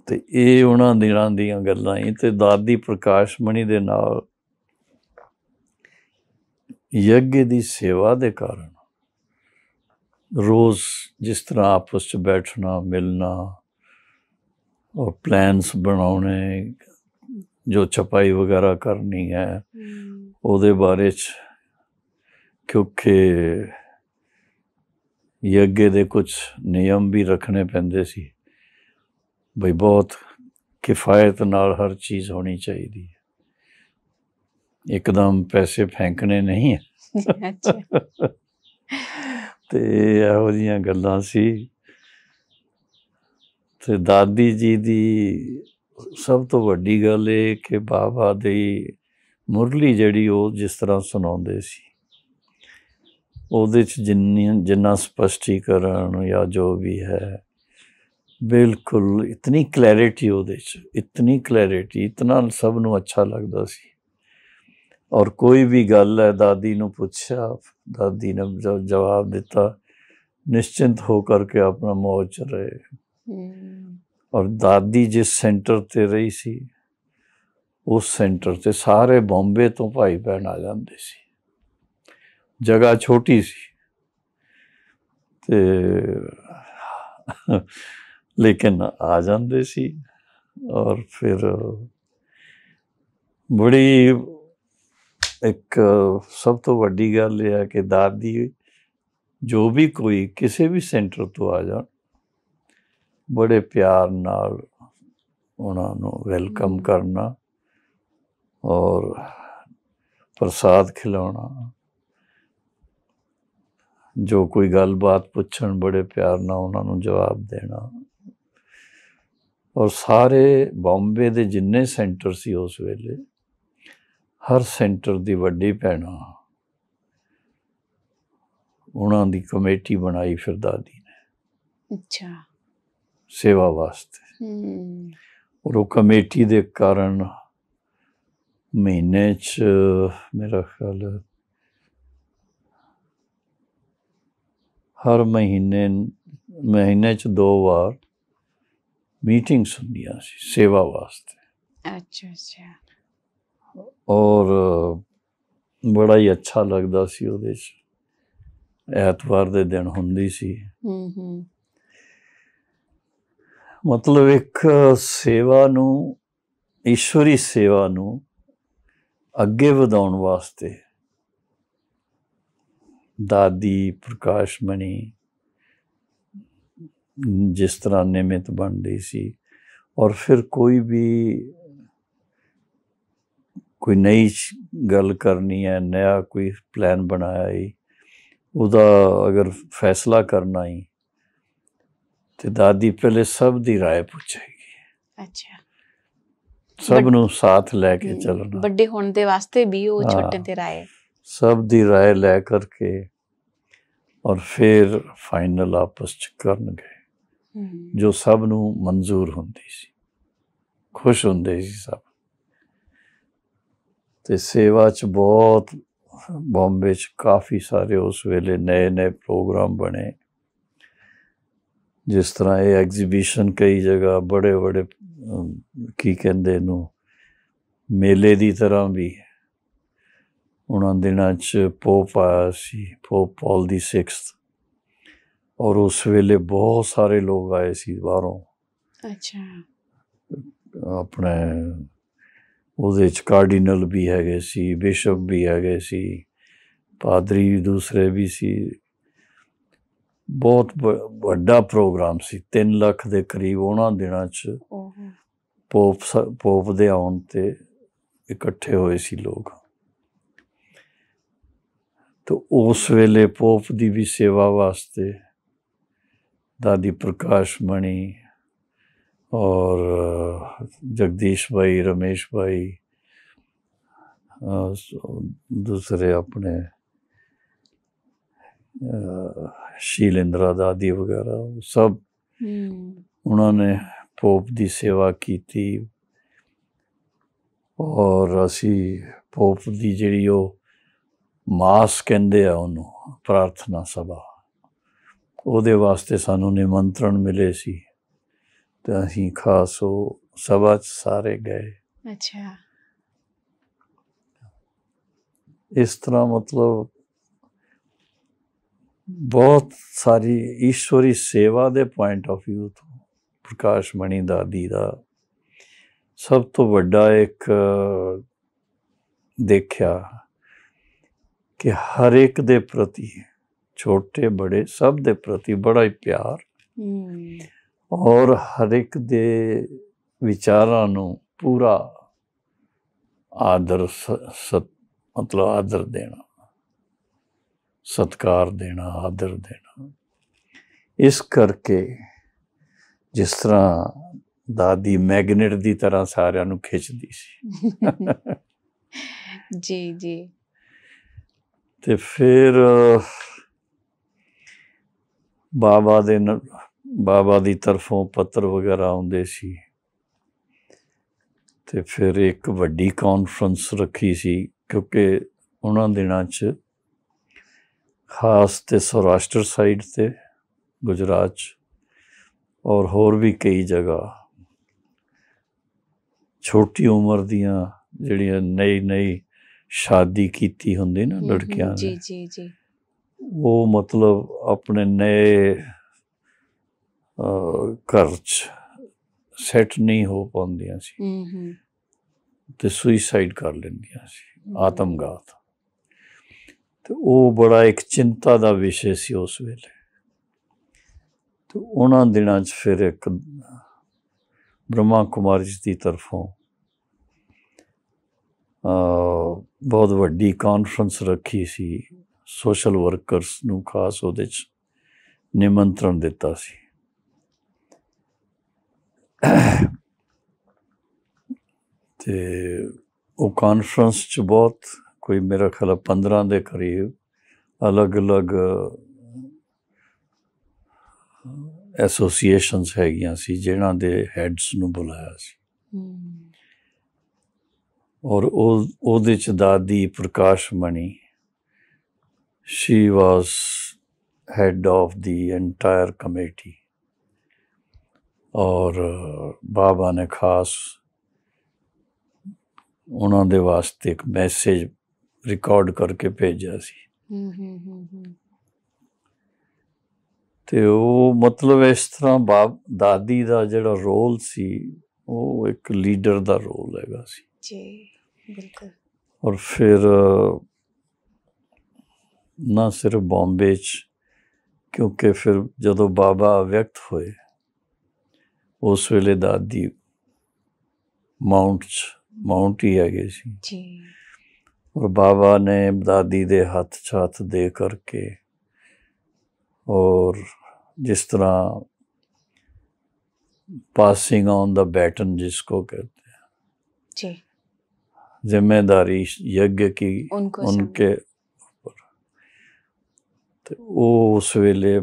ਤੇ ਇਹ ਉਹਨਾਂ ਦਿਨਾਂ ਦੀਆਂ ਗੱਲਾਂ ਹੀ ਤੇ ਦਾਦੀ ਪ੍ਰਕਾਸ਼ ਮਣੀ ਦੇ ਨਾਲ ਯੱਗ ਦੀ ਸੇਵਾ ਦੇ ਕਾਰਨ ਰੋਜ਼ ਜਿਸ ਤਰ੍ਹਾਂ ਆਪਸ ਵਿੱਚ ਬੈਠਣਾ ਮਿਲਣਾ ਔਰ ਪਲਾਨਸ ਬਣਾਉਣੇ ਜੋ ਛਪਾਈ ਵਗੈਰਾ ਕਰਨੀ ਹੈ ਉਹਦੇ ਬਾਰੇ ਚ ਕਿਉਂਕਿ ਯੱਗੇ ਦੇ ਕੁਝ ਨਿਯਮ ਵੀ ਰੱਖਣੇ ਪੈਂਦੇ ਸੀ ਬਈ ਬਹੁਤ ਕਿਫਾਇਤ ਨਾਲ ਹਰ ਚੀਜ਼ ਹੋਣੀ ਚਾਹੀਦੀ ਹੈ ਇੱਕਦਮ ਪੈਸੇ ਫੈਂਕਣੇ ਨਹੀਂ ਹੈ ਅੱਛਾ ਤੇ ਇਹੋ ਜੀਆਂ ਗੱਲਾਂ ਸੀ ਤੇ ਦਾਦੀ ਜੀ ਦੀ ਸਭ ਤੋਂ ਵੱਡੀ ਗੱਲ ਇਹ ਕਿ ਬਾਬਾ ਦੀ ਮੁਰਲੀ ਜਿਹੜੀ ਉਹ ਜਿਸ ਤਰ੍ਹਾਂ ਸੁਣਾਉਂਦੇ ਸੀ ਉਹਦੇ ਚ ਜਿੰਨੀ ਜਿੰਨਾ ਸਪਸ਼ਟੀਕਰਨ ਜਾਂ ਜੋ ਵੀ ਹੈ ਬਿਲਕੁਲ ਇਤਨੀ ਕਲੈਰਿਟੀ ਉਹਦੇ ਚ ਇਤਨੀ ਕਲੈਰਿਟੀ ਇਤਨਾ ਸਭ ਨੂੰ ਅੱਛਾ ਲੱਗਦਾ ਸੀ ਔਰ ਕੋਈ ਵੀ ਗੱਲ ਹੈ ਦਾਦੀ ਨੂੰ ਪੁੱਛਿਆ दादी ने जब जवाब दिता निश्चिंत होकर के अपना मौज रहे हम्म। और दादी जिस सेंटर ते रही सी उस सेंटर ते सारे बॉम्बे तो भाई बहन आ जाते जगह छोटी सी ते लेकिन आ जाते और फिर बड़ी ਇੱਕ ਸਭ ਤੋਂ ਵੱਡੀ ਗੱਲ ਇਹ ਆ ਕਿ ਦਾਦੀ ਜੋ ਵੀ ਕੋਈ ਕਿਸੇ ਵੀ ਸੈਂਟਰ ਤੋਂ ਆ ਜਾਣ ਬੜੇ ਪਿਆਰ ਨਾਲ ਉਹਨਾਂ ਨੂੰ ਵੈਲਕਮ ਕਰਨਾ ਔਰ ਪ੍ਰਸਾਦ ਖਿਲਾਉਣਾ ਜੋ ਕੋਈ ਗੱਲਬਾਤ ਪੁੱਛਣ ਬੜੇ ਪਿਆਰ ਨਾਲ ਉਹਨਾਂ ਨੂੰ ਜਵਾਬ ਦੇਣਾ ਔਰ ਸਾਰੇ ਬੰਬੇ ਦੇ ਜਿੰਨੇ ਸੈਂਟਰ ਸੀ ਉਸ ਵੇਲੇ ਹਰ ਸੈਂਟਰ ਦੀ ਵੱਡੀ ਭੈਣਾ ਉਹਨਾਂ ਦੀ ਕਮੇਟੀ ਬਣਾਈ ਫਿਰਦਾਦੀ ਨੇ ਅੱਛਾ ਸੇਵਾ ਵਾਸਤੇ ਹੂੰ ਉਹ ਕਮੇਟੀ ਦੇ ਕਾਰਨ ਮਹੀਨੇ 'ਚ ਮੇਰਾ ਖਿਆਲ ਹਰ ਮਹੀਨੇ ਮਹੀਨੇ 'ਚ ਦੋ ਵਾਰ ਮੀਟਿੰਗਸ ਹੁੰਦੀਆਂ ਸੀ ਸੇਵਾ ਵਾਸਤੇ ਅੱਛਾ ਅੱਛਾ ਔਰ ਬੜਾ ਹੀ ਅੱਛਾ ਲੱਗਦਾ ਸੀ ਉਹਦੇ 'ਚ ਐਤਵਾਰ ਦੇ ਦਿਨ ਹੁੰਦੀ ਸੀ ਹੂੰ ਹੂੰ ਮਤਲਬ ਇੱਕ ਸੇਵਾ ਨੂੰ ਈਸ਼ਵਰੀ ਸੇਵਾ ਨੂੰ ਅੱਗੇ ਵਧਾਉਣ ਵਾਸਤੇ ਦਾਦੀ ਪ੍ਰਕਾਸ਼ ਮਣੀ ਜਿਸ ਤਰ੍ਹਾਂ ਨਿਮਿਤ ਬਣਦੀ ਸੀ ਔਰ ਫਿਰ ਕੋਈ ਵੀ ਕੋਈ ਨਈ ਗੱਲ ਕਰਨੀ ਹੈ ਨਿਆ ਕੋਈ ਪਲਾਨ ਬਣਾਇਆ ਹੈ ਉਹਦਾ ਅਗਰ ਫੈਸਲਾ ਕਰਨਾ ਹੈ ਤੇ ਦਾਦੀ ਪਹਿਲੇ ਸਭ ਦੀ رائے ਪੁੱਛੇਗੀ ਅੱਛਾ ਸਭ ਨੂੰ ਸਾਥ ਲੈ ਕੇ ਚੱਲਣਾ ਵੱਡੇ ਹੋਣ ਦੇ ਵਾਸਤੇ ਵੀ ਉਹ ਛੋਟੇ ਤੇ رائے ਸਭ ਦੀ رائے ਲੈ ਕਰਕੇ ਔਰ ਫਿਰ ਫਾਈਨਲ ਆਪਸ ਚ ਕਰਨਗੇ ਜੋ ਸਭ ਨੂੰ ਮਨਜ਼ੂਰ ਹੁੰਦੀ ਸੀ ਖੁਸ਼ ਹੁੰਦੇ ਸੀ ਸਭ ਤੇ ਸੇਵਾ 'ਚ ਬਹੁਤ ਬੰਬੇ 'ਚ ਕਾਫੀ ਸਾਰੇ ਉਸ ਵੇਲੇ ਨਏ ਨਏ ਪ੍ਰੋਗਰਾਮ ਬਣੇ ਜਿਸ ਤਰ੍ਹਾਂ ਇਹ ਐਗਜ਼ੀਬਿਸ਼ਨ ਕਈ ਜਗ੍ਹਾ ਬੜੇ ਬੜੇ ਕੀ ਕਹਿੰਦੇ ਨੂੰ ਮੇਲੇ ਦੀ ਤਰ੍ਹਾਂ ਵੀ ਉਹਨਾਂ ਦਿਨਾਂ 'ਚ ਪੋਪ ਆਇਆ ਸੀ ਪੋਪ ਪੌਲ ਦੀ 6th ਔਰ ਉਸ ਵੇਲੇ ਬਹੁਤ ਸਾਰੇ ਲੋਕ ਆਏ ਸੀ ਬਾਹਰੋਂ ਅੱਛਾ ਆਪਣੇ ਉਹਦੇ ਚ ਕਾਰਡੀਨਲ ਵੀ ਹੈਗੇ ਸੀ ਬਿਸ਼ਪ ਵੀ ਹੈਗੇ ਸੀ ਪਾਦਰੀ ਦੂਸਰੇ ਵੀ ਸੀ ਬਹੁਤ ਵੱਡਾ ਪ੍ਰੋਗਰਾਮ ਸੀ 3 ਲੱਖ ਦੇ ਕਰੀਬ ਉਹਨਾਂ ਦਿਨਾਂ 'ਚ ਪੋਪ ਪੋਪ ਦੇ ਆਉਣ ਤੇ ਇਕੱਠੇ ਹੋਏ ਸੀ ਲੋਕ ਤੋਂ ਉਸ ਵੇਲੇ ਪੋਪ ਦੀ ਵੀ ਸੇਵਾ ਵਾਸਤੇ ਦਾਦੀ ਪ੍ਰਕਾਸ਼ ਮਣੀ ਔਰ ਜਗਦੀਸ਼ ਭਾਈ ਰਮੇਸ਼ ਭਾਈ ਦੂਸਰੇ ਆਪਣੇ ਸ਼ੀਲਿੰਦਰਾ ਦਾਦੀ ਵਗੈਰਾ ਸਭ ਉਹਨਾਂ ਨੇ ਪੋਪ ਦੀ ਸੇਵਾ ਕੀਤੀ ਔਰ ਅਸੀਂ ਪੋਪ ਦੀ ਜਿਹੜੀ ਉਹ ਮਾਸ ਕਹਿੰਦੇ ਆ ਉਹਨੂੰ ਪ੍ਰਾਰਥਨਾ ਸਭਾ ਉਹਦੇ ਵਾਸਤੇ ਸਾਨੂੰ ਨਿਮੰਤਰਣ ਮਿਲੇ ਸੀ ਤਾਂ ਅਸੀਂ ਖਾਸੋ ਸਭਾ ਚ ਸਾਰੇ ਗਏ ਅੱਛਾ ਇਸ ਤਰ੍ਹਾਂ ਮਤਲਬ ਬਹੁਤ ਸਾਰੀ ਈਸ਼ਵਰੀ ਸੇਵਾ ਦੇ ਪੁਆਇੰਟ ਆਫ View ਤੋਂ ਪ੍ਰਕਾਸ਼ ਮਣੀ ਦਾਦੀ ਦਾ ਸਭ ਤੋਂ ਵੱਡਾ ਇੱਕ ਦੇਖਿਆ ਕਿ ਹਰ ਇੱਕ ਦੇ ਪ੍ਰਤੀ ਛੋਟੇ ਬੜੇ ਸਭ ਦੇ ਪ੍ਰਤੀ ਬੜਾ ਹੀ ਪਿਆਰ ਹੂੰ ਔਰ ਹਰ ਇੱਕ ਦੇ ਵਿਚਾਰਾਂ ਨੂੰ ਪੂਰਾ ਆਦਰ ਸਤ ਮਤਲਬ ਆਦਰ ਦੇਣਾ ਸਤਕਾਰ ਦੇਣਾ ਆਦਰ ਦੇਣਾ ਇਸ ਕਰਕੇ ਜਿਸ ਤਰ੍ਹਾਂ ਦਾਦੀ ਮੈਗਨੇਟ ਦੀ ਤਰ੍ਹਾਂ ਸਾਰਿਆਂ ਨੂੰ ਖਿੱਚਦੀ ਸੀ ਜੀ ਜੀ ਤੇ ਫਿਰ ਬਾਬਾ ਦੇ ਬਾਬਾ ਦੀ ਤਰਫੋਂ ਪੱਤਰ ਵਗੈਰਾ ਆਉਂਦੇ ਸੀ ਤੇ ਫਿਰ ਇੱਕ ਵੱਡੀ ਕਾਨਫਰੰਸ ਰੱਖੀ ਸੀ ਕਿਉਂਕਿ ਉਹਨਾਂ ਦਿਨਾਂ 'ਚ ਖਾਸ ਤੇ ਸੌਰਾਸ਼ਟਰ ਸਾਈਡ ਤੇ ਗੁਜਰਾਤ ਔਰ ਹੋਰ ਵੀ ਕਈ ਜਗ੍ਹਾ ਛੋਟੀ ਉਮਰ ਦੀਆਂ ਜਿਹੜੀਆਂ ਨਈ ਨਈ ਸ਼ਾਦੀ ਕੀਤੀ ਹੁੰਦੀ ਨਾ ਲੜਕੀਆਂ ਨੇ ਜੀ ਜੀ ਜੀ ਉਹ ਮਤਲਬ ਆਪਣੇ ਨਏ ਘਰ 'ਚ ਸੈੱਟ ਨਹੀਂ ਹੋ ਪਾਉਂਦੀਆਂ ਸੀ ਹੂੰ ਤੇ ਸੁਇਸਾਈਡ ਕਰ ਲੈਂਦੀਆਂ ਸੀ ਆਤਮਗਾਤ ਤੇ ਉਹ ਬੜਾ ਇੱਕ ਚਿੰਤਾ ਦਾ ਵਿਸ਼ੇ ਸੀ ਉਸ ਵੇਲੇ ਤੇ ਉਹਨਾਂ ਦਿਨਾਂ 'ਚ ਫਿਰ ਇੱਕ ਬ੍ਰਹਮਾ ਕੁਮਾਰ ਜੀ ਦੀ ਤਰਫੋਂ ਬਹੁਤ ਵੱਡੀ ਕਾਨਫਰੰਸ ਰੱਖੀ ਸੀ ਸੋਸ਼ਲ ਵਰਕਰਸ ਨੂੰ ਖਾਸ ਉਹਦੇ 'ਚ ਨਿਮੰਤਰਣ ਦਿੱਤਾ ਸੀ ਤੇ ਉਹ ਕਾਨਫਰੰਸ ਚ ਬਹੁਤ ਕੋਈ ਮੇਰਾ ਖਿਆਲ 15 ਦੇ ਕਰੀਬ ਅਲੱਗ-ਅਲੱਗ ਐਸੋਸੀਏਸ਼ਨਸ ਹੈਗੀਆਂ ਸੀ ਜਿਨ੍ਹਾਂ ਦੇ ਹੈਡਸ ਨੂੰ ਬੁਲਾਇਆ ਸੀ ਔਰ ਉਹ ਉਹਦੇ ਚ ਦਾਦੀ Prakash Mani she was head of the entire committee ਔਰ ਬਾਬਾ ਨੇ ਖਾਸ ਉਹਨਾਂ ਦੇ ਵਾਸਤੇ ਇੱਕ ਮੈਸੇਜ ਰਿਕਾਰਡ ਕਰਕੇ ਭੇਜਿਆ ਸੀ ਤੇ ਉਹ ਮਤਲਬ ਇਸ ਤਰ੍ਹਾਂ ਬਾਪ ਦਾਦੀ ਦਾ ਜਿਹੜਾ ਰੋਲ ਸੀ ਉਹ ਇੱਕ ਲੀਡਰ ਦਾ ਰੋਲ ਹੈਗਾ ਸੀ ਜੀ ਬਿਲਕੁਲ ਔਰ ਫਿਰ ਨਾ ਸਿਰਫ ਬੰਬੇ ਚ ਕਿਉਂਕਿ ਫਿਰ ਜਦੋਂ ਬਾਬਾ ਵਿਅਕਤ ਹੋਏ ਉਸ ਵੇਲੇ ਦਾਦੀ ਮਾਉਂਟਸ ਮਾਉਂਟ ਹੀ ਹੈਗੇ ਸੀ ਜੀ ਔਰ ਬਾਬਾ ਨੇ ਦਾਦੀ ਦੇ ਹੱਥ ਛਾਤ ਦੇ ਕਰਕੇ ਔਰ जिस तरह पासिंग ऑन द बैटन जिसको कहते हैं जिम्मेदारी यज्ञ की उनके ऊपर तो वो उस वेले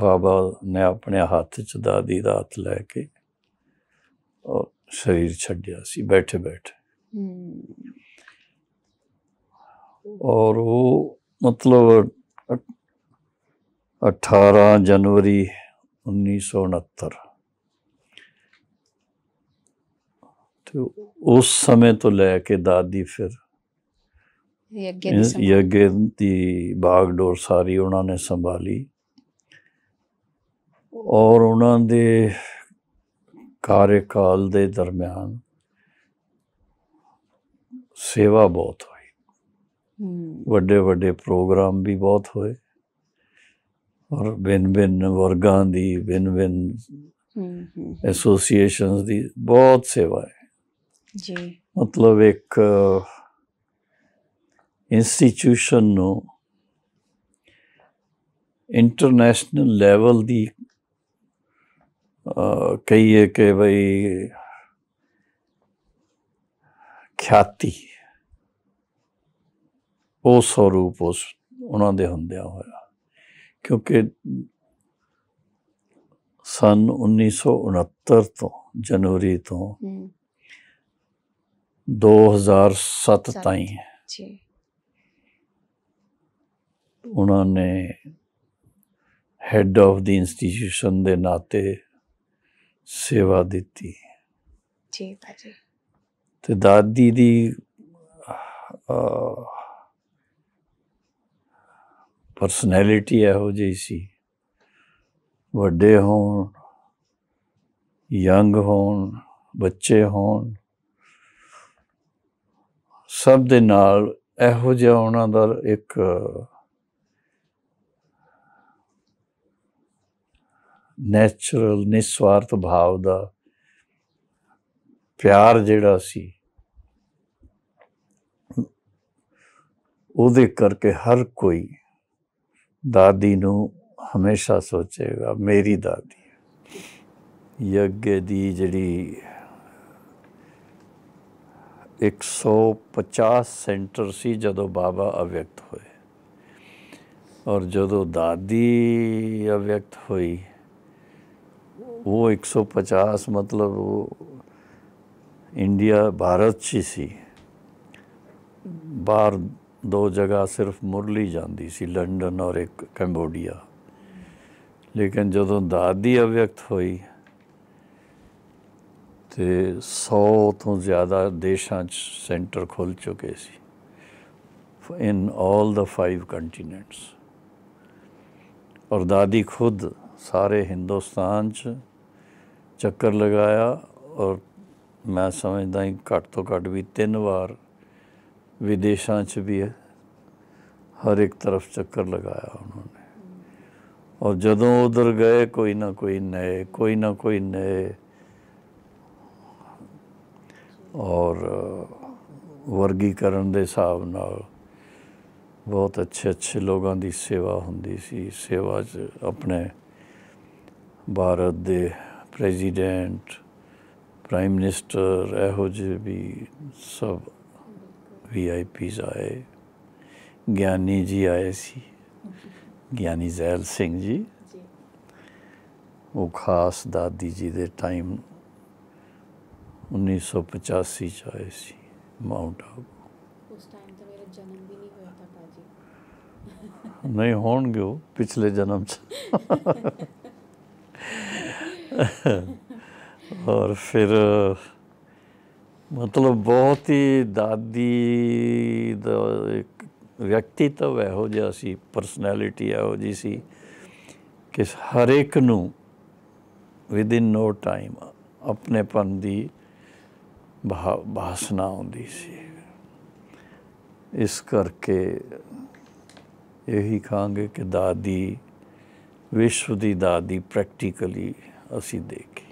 ਬਾਬਾ ਨੇ ਆਪਣੇ ਹੱਥ 'ਚ ਦਾਦੀ ਦਾ ਹੱਥ ਲੈ ਕੇ ਔਰ ਸਰੀਰ ਛੱਡਿਆ ਸੀ ਬੈਠੇ ਬੈਠੇ ਔਰ ਉਹ ਮਤਲਬ 18 ਜਨਵਰੀ 1969 ਤੇ ਉਸ ਸਮੇਂ ਤੋਂ ਲੈ ਕੇ ਦਾਦੀ ਫਿਰ ਯੱਗੇ ਦੀ ਬਾਗਡੋਰ ਸਾਰੀ ਉਹਨਾਂ ਨੇ ਸੰਭਾਲੀ ਔਰ ਉਹਨਾਂ ਦੇ ਕਾਰਜਕਾਲ ਦੇ ਦਰਮਿਆਨ ਸੇਵਾ ਬਹੁਤ ਹੋਈ ਵੱਡੇ ਵੱਡੇ ਪ੍ਰੋਗਰਾਮ ਵੀ ਬਹੁਤ ਹੋਏ ਔਰ ਬਿਨ ਬਿਨ ਵਰਗਾਂ ਦੀ ਬਿਨ ਬਿਨ ਐਸੋਸੀਏਸ਼ਨਸ ਦੀ ਬਹੁਤ ਸੇਵਾ ਹੈ ਜੀ ਮਤਲਬ ਇੱਕ ਇੰਸਟੀਚਿਊਸ਼ਨ ਨੂੰ ਇੰਟਰਨੈਸ਼ਨਲ ਲੈਵਲ ਦੀ कहिए कि भाई ख्याति ਉਹ ਸਰੂਪ ਉਸ ਉਹਨਾਂ ਦੇ ਹੁੰਦਿਆ ਹੋਇਆ ਕਿਉਂਕਿ ਸਨ 1969 ਤੋਂ ਜਨਵਰੀ ਤੋਂ 2007 ਤਾਈਂ ਜੀ ਉਹਨਾਂ ਨੇ ਹੈੱਡ ਆਫ ਦੀ ਇੰਸਟੀਟਿਊਸ਼ਨ ਦੇ ਨਾਤੇ ਸੇਵਾ ਦਿੱਤੀ ਜੀ ਭਾਜੀ ਤੇ ਦਾਦੀ ਦੀ ਪਰਸਨੈਲਿਟੀ ਇਹੋ ਜਿਹੀ ਸੀ ਵੱਡੇ ਹੋਣ ਯੰਗ ਹੋਣ ਬੱਚੇ ਹੋਣ ਸਭ ਦੇ ਨਾਲ ਇਹੋ ਜਿਹਾ ਉਹਨਾਂ ਦਾ ਇੱਕ ਨੈਚੁਰਲ ਨਿਸਵਾਰਥ ਭਾਵ ਦਾ ਪਿਆਰ ਜਿਹੜਾ ਸੀ ਉਹਦੇ ਕਰਕੇ ਹਰ ਕੋਈ ਦਾਦੀ ਨੂੰ ਹਮੇਸ਼ਾ ਸੋਚੇਗਾ ਮੇਰੀ ਦਾਦੀ ਯੱਗੇ ਦੀ ਜਿਹੜੀ 150 ਸੈਂਟਰ ਸੀ ਜਦੋਂ ਬਾਬਾ ਅਵਿਅਕਤ ਹੋਏ ਔਰ ਜਦੋਂ ਦਾਦੀ ਅਵਿਅਕਤ ਹੋਈ वो 150 मतलब वो इंडिया भारत ची सी बाहर दो जगह सिर्फ मुरली जाती सी लंडन और एक कैम्बोडिया ਲੇਕਿਨ ਜਦੋਂ ਦਾਤ ਦੀ ਅਵਿਅਕਤ ਹੋਈ ਤੇ 100 ਤੋਂ ਜ਼ਿਆਦਾ ਦੇਸ਼ਾਂ 'ਚ ਸੈਂਟਰ ਖੁੱਲ ਚੁੱਕੇ ਸੀ ਇਨ ਆਲ ਦਾ ਫਾਈਵ ਕੰਟੀਨੈਂਟਸ ਔਰ ਦਾਦੀ ਖੁਦ ਸਾਰੇ ਹਿੰਦੁਸਤਾਨ 'ਚ ਚੱਕਰ ਲਗਾਇਆ ਔਰ ਮੈਂ ਸਮਝਦਾ ਹਾਂ ਘੱਟ ਤੋਂ ਘੱਟ ਵੀ ਤਿੰਨ ਵਾਰ ਵਿਦੇਸ਼ਾਂ 'ਚ ਵੀ ਹਰ ਇੱਕ ਤਰਫ ਚੱਕਰ ਲਗਾਇਆ ਉਹਨਾਂ ਨੇ ਔਰ ਜਦੋਂ ਉਧਰ ਗਏ ਕੋਈ ਨਾ ਕੋਈ ਨਏ ਕੋਈ ਨਾ ਕੋਈ ਨਏ ਔਰ ਵਰਗੀਕਰਨ ਦੇ ਹਿਸਾਬ ਨਾਲ ਬਹੁਤ ਅੱਛੇ ਅੱਛੇ ਲੋਕਾਂ ਦੀ ਸੇਵਾ ਹੁੰਦੀ ਸੀ ਸੇਵਾ 'ਚ ਆਪਣੇ ਭਾਰਤ ਦੇ ਪ੍ਰੈਜ਼ੀਡੈਂਟ ਪ੍ਰਾਈਮ ਮਿਨਿਸਟਰ ਇਹੋ ਜਿਹੇ ਵੀ ਸਭ ਵੀਆਈਪੀਸ ਆਏ ਗਿਆਨੀ ਜੀ ਆਏ ਸੀ ਗਿਆਨੀ ਜ਼ੈਲ ਸਿੰਘ ਜੀ ਉਹ ਖਾਸ ਦਾਦੀ ਜੀ ਦੇ ਟਾਈਮ 1985 ਚ ਆਏ ਸੀ ਮਾਊਂਟ ਆਬੂ ਉਸ ਟਾਈਮ ਤੇ ਮੇਰਾ ਜਨਮ ਵੀ ਨਹੀਂ ਹੋਇਆ ਤਾਂ ਨਹੀਂ ਹੋਣਗੇ ਪਿਛਲੇ ਜਨਮ ਚ ਔਰ ਫਿਰ ਮਤਲਬ ਬਹੁਤ ਹੀ ਦਾਦੀ ਦਾ ਇੱਕ ਵਿਅਕਤੀਤਵ ਇਹੋ ਜਿਹਾ ਸੀ ਪਰਸਨੈਲਿਟੀ ਇਹੋ ਜੀ ਸੀ ਕਿ ਹਰ ਇੱਕ ਨੂੰ ਵਿਦ ਇਨ ਨੋ ਟਾਈਮ ਆਪਣੇਪਨ ਦੀ ਬਾਸਨਾ ਆਉਂਦੀ ਸੀ ਇਸ ਕਰਕੇ ਇਹੀ ਕਹਾਂਗੇ ਕਿ ਦਾਦੀ ਵਿਸ਼ਵ ਦੀ ਦਾਦੀ ਪ੍ਰੈਕਟੀਕਲੀ ao SIDEC.